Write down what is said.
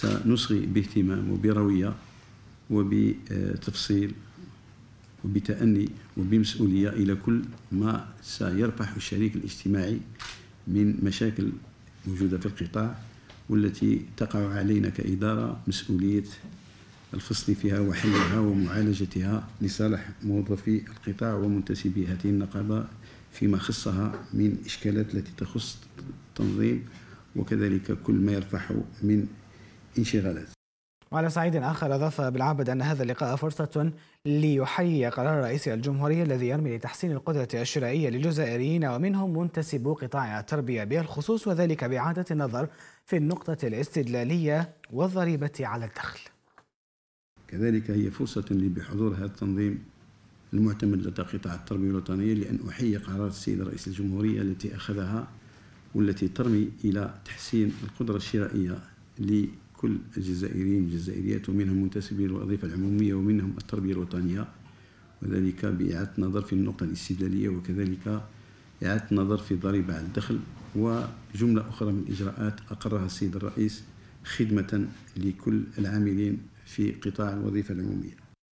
سنصغي باهتمام وبروية وبتفصيل وبتأني وبمسؤولية إلى كل ما سيربح الشريك الاجتماعي من مشاكل موجودة في القطاع والتي تقع علينا كإدارة مسؤولية الفصل فيها وحلها ومعالجتها لصالح موظفي القطاع ومنتسبي هذه النقابة فيما خصها من إشكالات التي تخص التنظيم وكذلك كل ما يرفح من انشغالات وعلى صعيد آخر أضاف بالعبد أن هذا اللقاء فرصة ليحيي قرار رئيس الجمهورية الذي يرمي لتحسين القدرة الشرائية للجزائريين ومنهم منتسبو قطاع التربية بالخصوص وذلك بإعادة النظر في النقطة الاستدلالية والضريبة على الدخل كذلك هي فرصة لي بحضور هذا التنظيم المعتمد لدى قطاع التربية الوطنية لأن أحيي قرار السيد رئيس الجمهورية التي أخذها والتي ترمي إلى تحسين القدرة الشرائية كل الجزائريين والجزائريات ومنهم منتسبين الوظيفة العمومية ومنهم التربية الوطنية وذلك بإعادة النظر في النقطة الاستدلالية وكذلك إعادة النظر في الضريبة على الدخل وجملة أخرى من الإجراءات أقرها السيد الرئيس خدمة لكل العاملين في قطاع الوظيفة العمومية